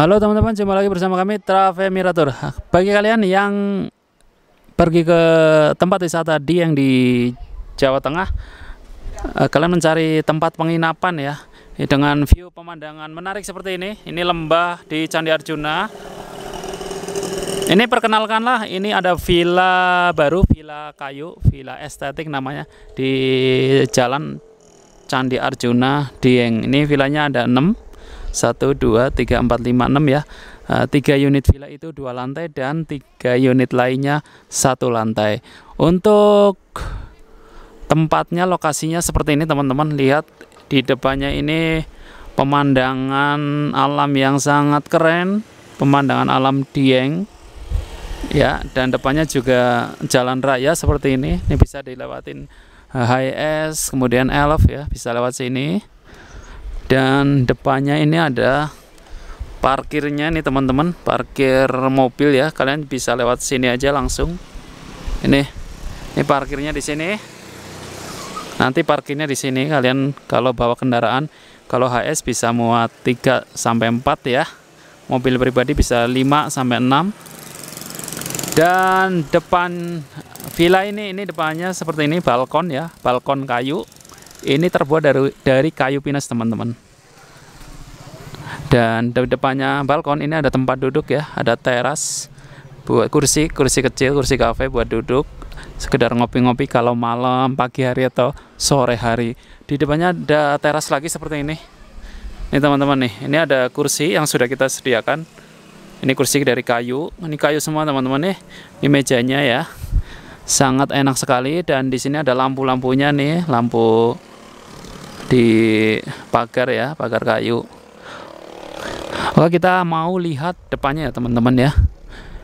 Halo teman-teman, jumpa lagi bersama kami Trave Mirator. Bagi kalian yang pergi ke tempat wisata di yang di Jawa Tengah, eh, kalian mencari tempat penginapan ya dengan view pemandangan menarik seperti ini. Ini lembah di Candi Arjuna. Ini perkenalkanlah, ini ada villa baru, villa kayu, villa estetik namanya di Jalan Candi Arjuna Dieng. Ini villanya ada 6 1, 2, 3, 4, 5, 6 ya eh, tiga unit villa itu dua lantai dan tiga unit lainnya satu lantai untuk tempatnya lokasinya seperti ini teman-teman lihat di depannya ini pemandangan alam yang sangat keren pemandangan alam Dieng ya dan depannya juga jalan raya seperti ini ini bisa dilewatin eh, HS kemudian Elf ya bisa lewat sini dan depannya ini ada parkirnya nih teman-teman parkir mobil ya kalian bisa lewat sini aja langsung ini ini parkirnya di sini nanti parkirnya di sini kalian kalau bawa kendaraan kalau HS bisa muat 3 sampai 4 ya mobil pribadi bisa 5 sampai 6 dan depan villa ini ini depannya seperti ini balkon ya balkon kayu ini terbuat dari dari kayu pinus teman-teman. Dan di depannya balkon ini ada tempat duduk ya, ada teras buat kursi, kursi kecil, kursi kafe buat duduk, sekedar ngopi-ngopi kalau malam, pagi hari atau sore hari. Di depannya ada teras lagi seperti ini. Ini teman-teman nih, ini ada kursi yang sudah kita sediakan. Ini kursi dari kayu, ini kayu semua teman-teman nih. Ini mejanya ya sangat enak sekali dan di sini ada lampu-lampunya nih, lampu di pagar ya pagar kayu Oke kita mau lihat depannya ya teman-teman ya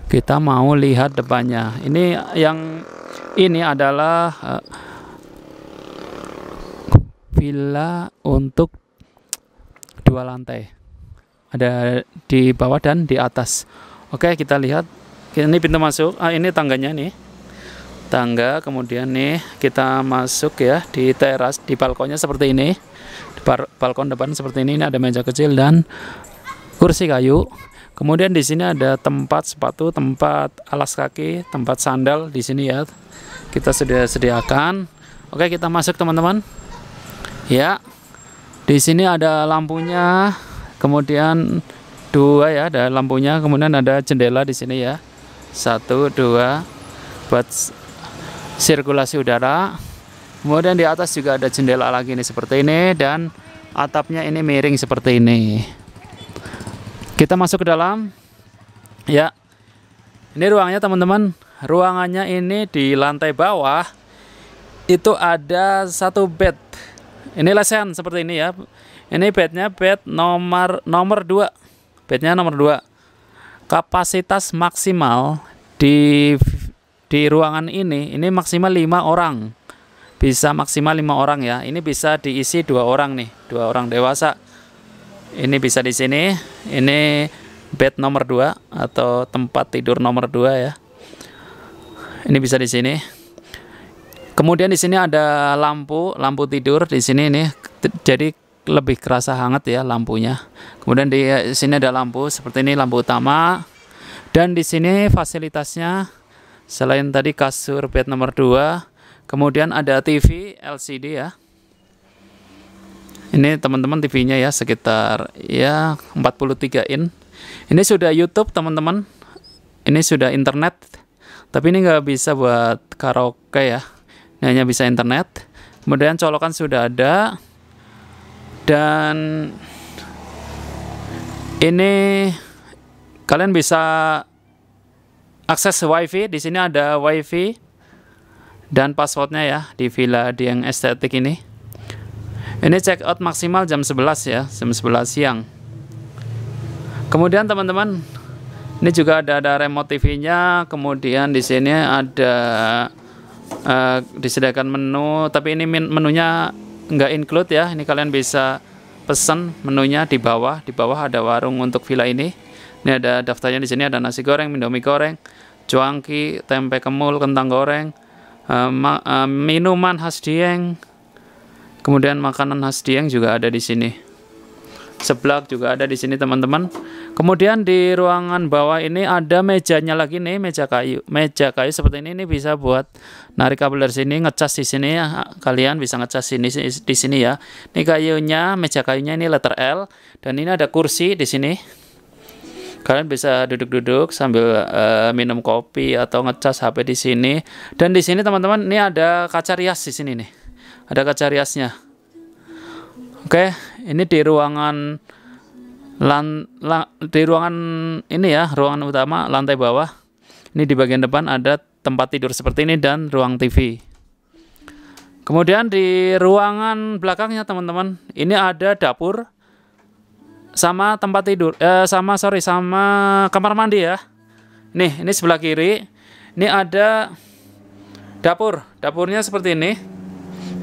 kita mau lihat depannya ini yang ini adalah uh, villa untuk dua lantai ada di bawah dan di atas Oke kita lihat ini pintu masuk ah, ini tangganya nih tangga kemudian nih kita masuk ya di teras di balkonnya seperti ini di balkon depan seperti ini, ini ada meja kecil dan kursi kayu kemudian di sini ada tempat sepatu tempat alas kaki tempat sandal di sini ya kita sudah sediakan oke kita masuk teman-teman ya di sini ada lampunya kemudian dua ya ada lampunya kemudian ada jendela di sini ya satu dua buat sirkulasi udara. Kemudian di atas juga ada jendela lagi nih seperti ini dan atapnya ini miring seperti ini. Kita masuk ke dalam. Ya. Ini ruangnya teman-teman. Ruangannya ini di lantai bawah itu ada satu bed. Ini lesen seperti ini ya. Ini bednya bed nomor nomor 2. Bednya nomor 2. Kapasitas maksimal di di ruangan ini ini maksimal lima orang bisa maksimal lima orang ya ini bisa diisi dua orang nih dua orang dewasa ini bisa di sini ini bed nomor dua atau tempat tidur nomor dua ya ini bisa di sini kemudian di sini ada lampu lampu tidur di sini nih, jadi lebih kerasa hangat ya lampunya kemudian di sini ada lampu seperti ini lampu utama dan di sini fasilitasnya Selain tadi kasur bed nomor 2, kemudian ada TV LCD ya. Ini teman-teman TV-nya ya sekitar ya 43 in. Ini sudah YouTube teman-teman. Ini sudah internet. Tapi ini nggak bisa buat karaoke ya. Ini hanya bisa internet. Kemudian colokan sudah ada. Dan ini kalian bisa akses wifi di sini ada wifi dan passwordnya ya di villa di yang estetik ini ini check out maksimal jam 11 ya jam 11 siang kemudian teman-teman ini juga ada ada remote TV-nya kemudian di sini ada uh, disediakan menu tapi ini menunya nggak include ya ini kalian bisa pesan menunya di bawah di bawah ada warung untuk villa ini ini ada daftarnya di sini ada nasi goreng, indomie goreng, cuangki, tempe kemul, kentang goreng, uh, ma uh, minuman khas Dieng. Kemudian makanan khas Dieng juga ada di sini. Seblak juga ada di sini teman-teman. Kemudian di ruangan bawah ini ada mejanya lagi nih, meja kayu. Meja kayu seperti ini ini bisa buat narik kabel dari sini, ngecas di sini ya. Kalian bisa ngecas di sini di sini ya. Ini kayunya, meja kayunya ini letter L dan ini ada kursi di sini. Kalian bisa duduk-duduk sambil uh, minum kopi atau ngecas HP di sini. Dan di sini teman-teman, ini ada kaca rias di sini nih. Ada kaca riasnya. Oke, ini di ruangan lan, lan di ruangan ini ya, ruangan utama lantai bawah. Ini di bagian depan ada tempat tidur seperti ini dan ruang TV. Kemudian di ruangan belakangnya teman-teman, ini ada dapur sama tempat tidur eh, sama sorry sama kamar mandi ya nih ini sebelah kiri ini ada dapur dapurnya seperti ini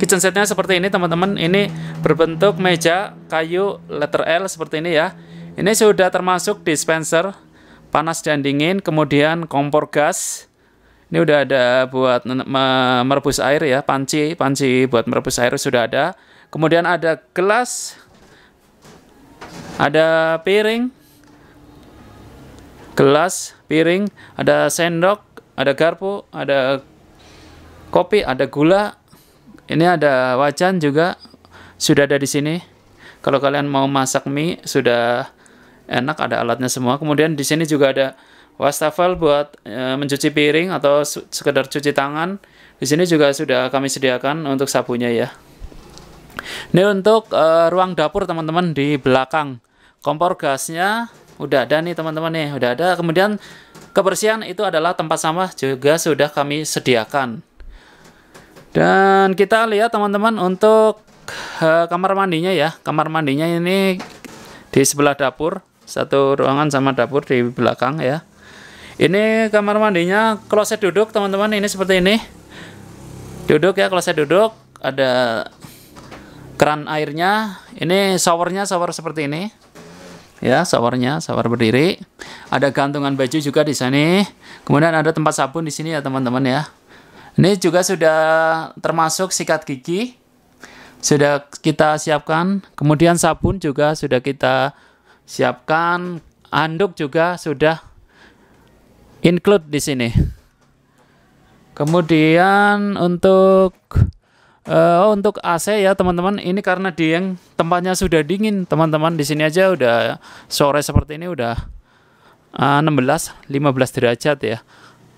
kitchen setnya seperti ini teman-teman ini berbentuk meja kayu letter L seperti ini ya ini sudah termasuk dispenser panas dan dingin kemudian kompor gas ini udah ada buat merebus air ya panci panci buat merebus air sudah ada kemudian ada gelas ada piring, gelas, piring, ada sendok, ada garpu, ada kopi, ada gula. Ini ada wajan juga sudah ada di sini. Kalau kalian mau masak mie sudah enak ada alatnya semua. Kemudian di sini juga ada wastafel buat e, mencuci piring atau sekedar cuci tangan. Di sini juga sudah kami sediakan untuk sabunya ya. Ini untuk uh, ruang dapur teman-teman di belakang. Kompor gasnya udah ada nih teman-teman nih, udah ada. Kemudian kebersihan itu adalah tempat sampah juga sudah kami sediakan. Dan kita lihat teman-teman untuk uh, kamar mandinya ya. Kamar mandinya ini di sebelah dapur, satu ruangan sama dapur di belakang ya. Ini kamar mandinya kloset duduk teman-teman ini seperti ini. Duduk ya kloset duduk, ada keran airnya ini showernya shower seperti ini ya showernya shower berdiri ada gantungan baju juga di sini kemudian ada tempat sabun di sini ya teman-teman ya ini juga sudah termasuk sikat gigi sudah kita siapkan kemudian sabun juga sudah kita siapkan handuk juga sudah include di sini kemudian untuk Uh, untuk AC ya teman-teman, ini karena di yang tempatnya sudah dingin, teman-teman di sini aja udah sore seperti ini udah uh, 16 15 derajat ya.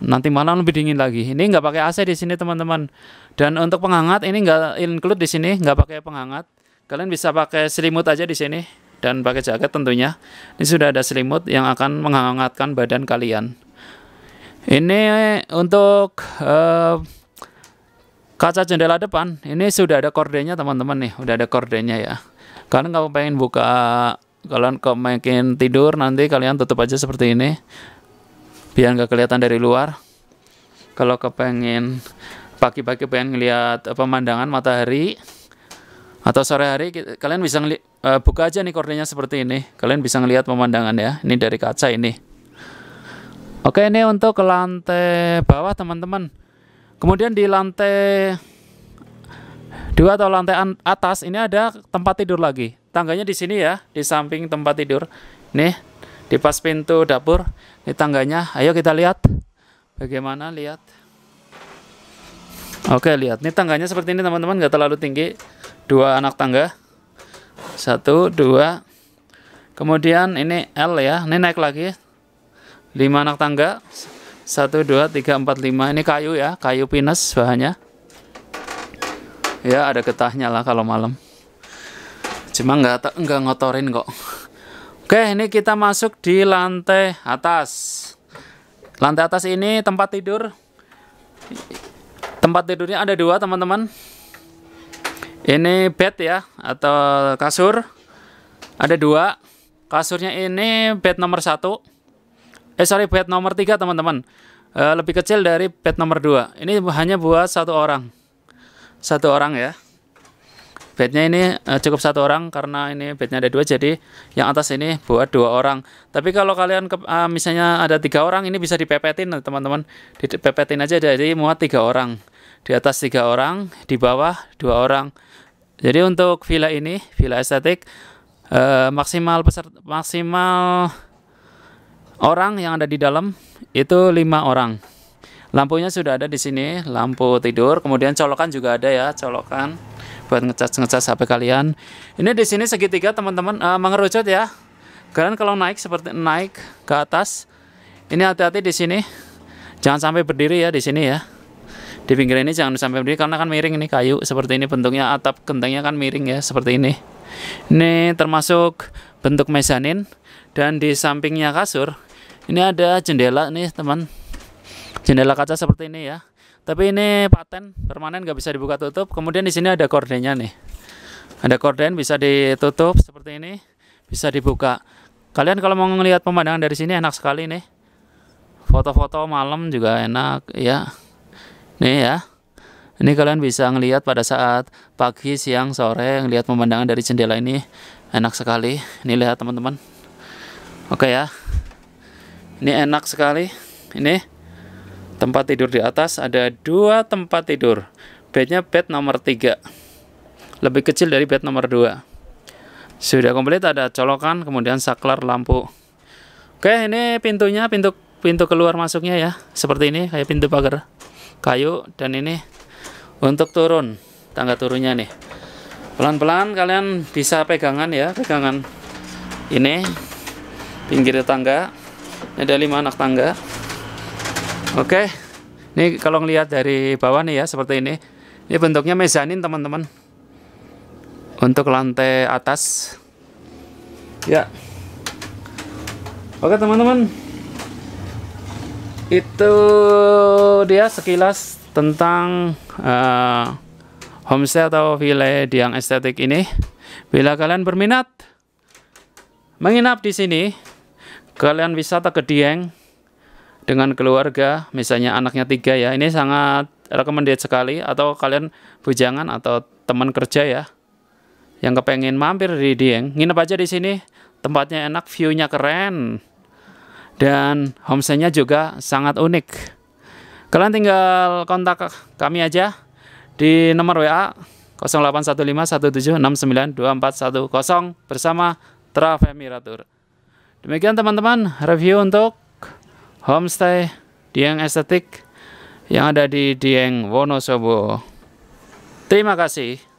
Nanti malam lebih dingin lagi. Ini nggak pakai AC di sini teman-teman. Dan untuk penghangat ini nggak include di sini, nggak pakai penghangat. Kalian bisa pakai selimut aja di sini dan pakai jaket tentunya. Ini sudah ada selimut yang akan menghangatkan badan kalian. Ini untuk uh, kaca jendela depan ini sudah ada kordenya teman-teman nih udah ada kordenya ya kalian kalau pengen buka kalian makin tidur nanti kalian tutup aja seperti ini biar nggak kelihatan dari luar kalau kepengen pagi-pagi pengen ngelihat eh, pemandangan matahari atau sore hari kalian bisa ngeli, eh, buka aja nih kordenya seperti ini kalian bisa ngelihat pemandangan ya ini dari kaca ini oke ini untuk ke lantai bawah teman-teman Kemudian di lantai dua atau lantai atas ini ada tempat tidur lagi. Tangganya di sini ya, di samping tempat tidur. Nih, di pas pintu dapur, ini tangganya. Ayo kita lihat. Bagaimana lihat? Oke, lihat. Ini tangganya seperti ini teman-teman, Gak terlalu tinggi. Dua anak tangga. Satu, dua. Kemudian ini L ya, ini naik lagi. Lima anak tangga satu dua tiga empat lima ini kayu ya kayu pinus bahannya ya ada getahnya lah kalau malam cuma nggak nggak ngotorin kok oke ini kita masuk di lantai atas lantai atas ini tempat tidur tempat tidurnya ada dua teman-teman ini bed ya atau kasur ada dua kasurnya ini bed nomor satu eh sorry bed nomor 3 teman-teman e, lebih kecil dari bed nomor 2 ini hanya buat satu orang satu orang ya bednya ini e, cukup satu orang karena ini bednya ada dua jadi yang atas ini buat dua orang tapi kalau kalian ke, e, misalnya ada tiga orang ini bisa dipepetin teman-teman dipepetin aja jadi muat tiga orang di atas tiga orang di bawah dua orang jadi untuk villa ini villa estetik eh, maksimal peserta, maksimal Orang yang ada di dalam itu lima orang. Lampunya sudah ada di sini, lampu tidur. Kemudian colokan juga ada ya, colokan buat ngecas ngecas HP kalian. Ini di sini segitiga teman-teman uh, mengerucut ya. Kalian kalau naik seperti naik ke atas, ini hati-hati di sini. Jangan sampai berdiri ya di sini ya. Di pinggir ini jangan sampai berdiri karena kan miring ini kayu seperti ini bentuknya atap gentengnya kan miring ya seperti ini. Ini termasuk bentuk mezanin dan di sampingnya kasur ini ada jendela nih teman jendela kaca seperti ini ya tapi ini paten permanen nggak bisa dibuka tutup kemudian di sini ada kordennya nih ada korden bisa ditutup seperti ini bisa dibuka kalian kalau mau ngelihat pemandangan dari sini enak sekali nih foto-foto malam juga enak ya nih ya ini kalian bisa ngelihat pada saat pagi siang sore ngelihat pemandangan dari jendela ini enak sekali ini lihat teman-teman Oke ya. Ini enak sekali. Ini tempat tidur di atas ada dua tempat tidur. Bednya bed nomor 3. Lebih kecil dari bed nomor 2. Sudah komplit ada colokan, kemudian saklar lampu. Oke, ini pintunya, pintu pintu keluar masuknya ya. Seperti ini kayak pintu pagar kayu dan ini untuk turun tangga turunnya nih. Pelan-pelan kalian bisa pegangan ya, pegangan ini pinggir tangga ini ada lima anak tangga oke ini kalau ngelihat dari bawah nih ya seperti ini ini bentuknya mezanin teman-teman untuk lantai atas ya oke teman-teman itu dia sekilas tentang uh, homestay atau villa yang estetik ini bila kalian berminat menginap di sini kalian wisata ke Dieng dengan keluarga, misalnya anaknya tiga ya, ini sangat recommended sekali. Atau kalian bujangan atau teman kerja ya, yang kepengen mampir di Dieng, nginep aja di sini. Tempatnya enak, viewnya keren, dan homestay juga sangat unik. Kalian tinggal kontak kami aja di nomor WA 081517692410 bersama Travemiratur. Demikian teman-teman review untuk homestay Dieng Estetik yang ada di Dieng Wonosobo. Terima kasih.